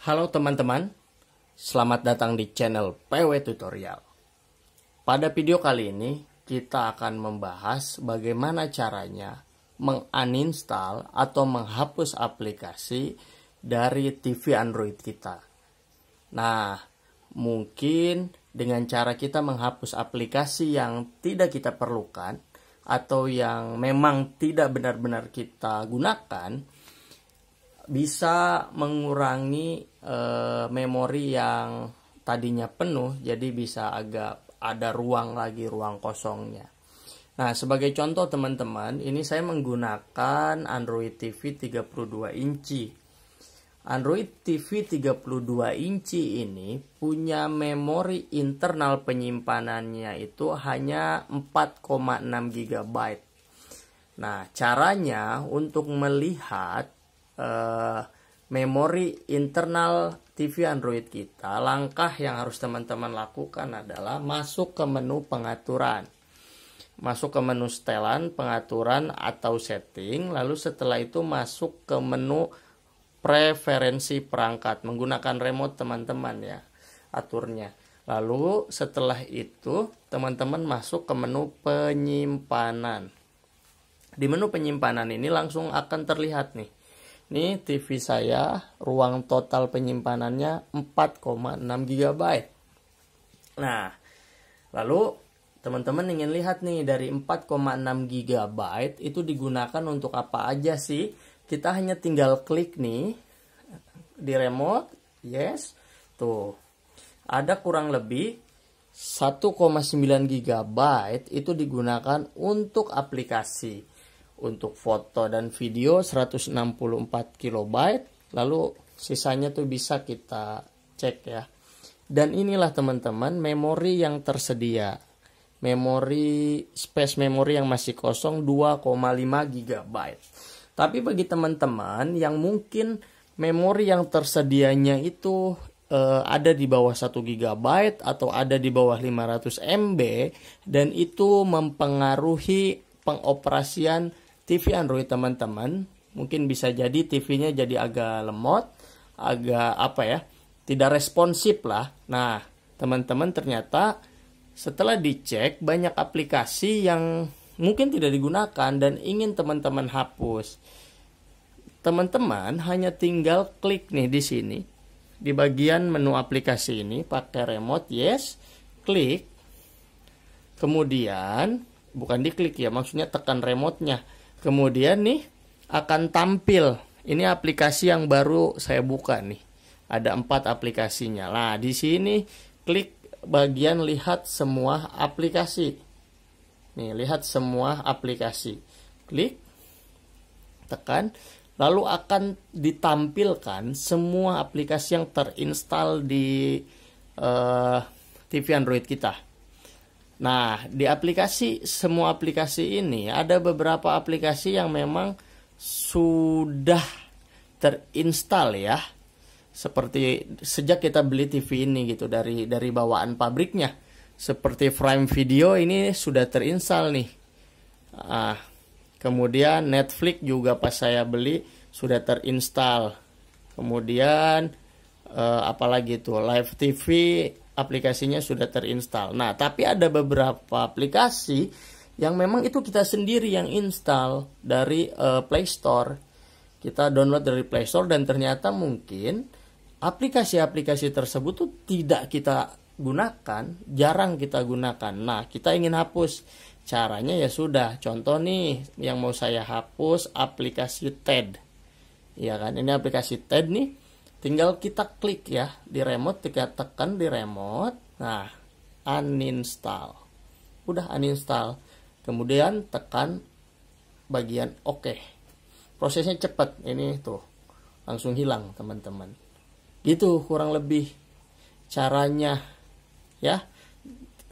Halo teman-teman, selamat datang di channel PW Tutorial. Pada video kali ini, kita akan membahas bagaimana caranya menguninstall atau menghapus aplikasi dari TV Android kita. Nah, mungkin dengan cara kita menghapus aplikasi yang tidak kita perlukan atau yang memang tidak benar-benar kita gunakan, bisa mengurangi e, memori yang tadinya penuh jadi bisa agak ada ruang lagi ruang kosongnya nah sebagai contoh teman-teman ini saya menggunakan Android TV 32 inci Android TV 32 inci ini punya memori internal penyimpanannya itu hanya 4,6 GB. Nah, caranya untuk melihat Eh, memori internal TV Android kita, langkah yang harus teman-teman lakukan adalah masuk ke menu pengaturan. Masuk ke menu setelan, pengaturan atau setting, lalu setelah itu masuk ke menu preferensi perangkat menggunakan remote teman-teman ya aturnya. Lalu setelah itu teman-teman masuk ke menu penyimpanan. Di menu penyimpanan ini langsung akan terlihat nih ini TV saya ruang total penyimpanannya 4,6 GB. Nah, lalu teman-teman ingin lihat nih dari 4,6 GB itu digunakan untuk apa aja sih? Kita hanya tinggal klik nih di remote, yes. Tuh. Ada kurang lebih 1,9 GB itu digunakan untuk aplikasi untuk foto dan video 164 KB lalu sisanya tuh bisa kita cek ya dan inilah teman-teman memori yang tersedia memori space memori yang masih kosong 2,5 GB tapi bagi teman-teman yang mungkin memori yang tersedianya itu eh, ada di bawah 1 GB atau ada di bawah 500 MB dan itu mempengaruhi pengoperasian TV Android teman-teman mungkin bisa jadi TV-nya jadi agak lemot, agak apa ya, tidak responsif lah. Nah, teman-teman ternyata setelah dicek banyak aplikasi yang mungkin tidak digunakan dan ingin teman-teman hapus. Teman-teman hanya tinggal klik nih di sini di bagian menu aplikasi ini pakai remote yes, klik. Kemudian bukan diklik ya, maksudnya tekan remote-nya Kemudian nih akan tampil. Ini aplikasi yang baru saya buka nih. Ada empat aplikasinya. Nah, di sini klik bagian lihat semua aplikasi. Nih, lihat semua aplikasi. Klik, tekan, lalu akan ditampilkan semua aplikasi yang terinstal di uh, eh, TV Android kita. Nah, di aplikasi semua aplikasi ini ada beberapa aplikasi yang memang sudah terinstall ya. Seperti sejak kita beli TV ini gitu dari dari bawaan pabriknya. Seperti Prime Video ini sudah terinstall nih. Ah, kemudian Netflix juga pas saya beli sudah terinstall. Kemudian eh, apalagi itu Live TV aplikasinya sudah terinstall. Nah, tapi ada beberapa aplikasi yang memang itu kita sendiri yang install dari uh, Play Store. Kita download dari Play Store dan ternyata mungkin aplikasi-aplikasi tersebut tuh tidak kita gunakan, jarang kita gunakan. Nah, kita ingin hapus. Caranya ya sudah, contoh nih yang mau saya hapus aplikasi TED. Ya kan, ini aplikasi TED nih tinggal kita klik ya di remote kita tekan di remote nah uninstall udah uninstall kemudian tekan bagian oke OK. prosesnya cepat ini tuh langsung hilang teman-teman gitu kurang lebih caranya ya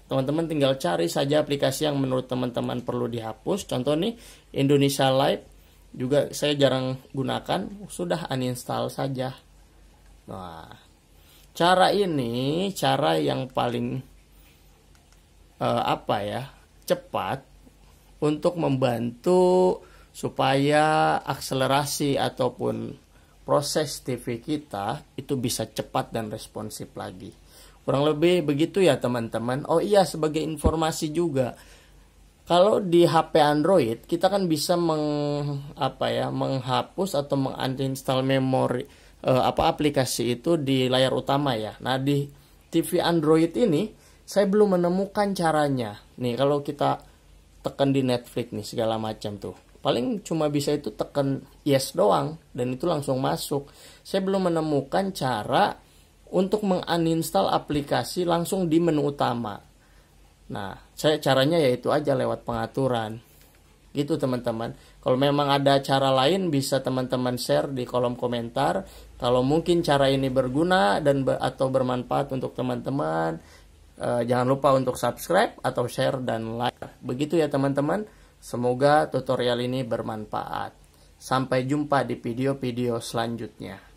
teman-teman tinggal cari saja aplikasi yang menurut teman-teman perlu dihapus contoh nih Indonesia Live juga saya jarang gunakan sudah uninstall saja Nah, cara ini cara yang paling eh, apa ya cepat untuk membantu supaya akselerasi ataupun proses TV kita itu bisa cepat dan responsif lagi. Kurang lebih begitu ya teman-teman. Oh iya sebagai informasi juga. Kalau di HP Android kita kan bisa meng apa ya menghapus atau menginstal memori uh, apa aplikasi itu di layar utama ya. Nah, di TV Android ini saya belum menemukan caranya. Nih, kalau kita tekan di Netflix nih segala macam tuh. Paling cuma bisa itu tekan yes doang dan itu langsung masuk. Saya belum menemukan cara untuk menginstal aplikasi langsung di menu utama. Nah, saya caranya yaitu aja lewat pengaturan. Gitu teman-teman. Kalau memang ada cara lain bisa teman-teman share di kolom komentar. Kalau mungkin cara ini berguna dan ber atau bermanfaat untuk teman-teman, eh, jangan lupa untuk subscribe atau share dan like. Begitu ya teman-teman. Semoga tutorial ini bermanfaat. Sampai jumpa di video-video selanjutnya.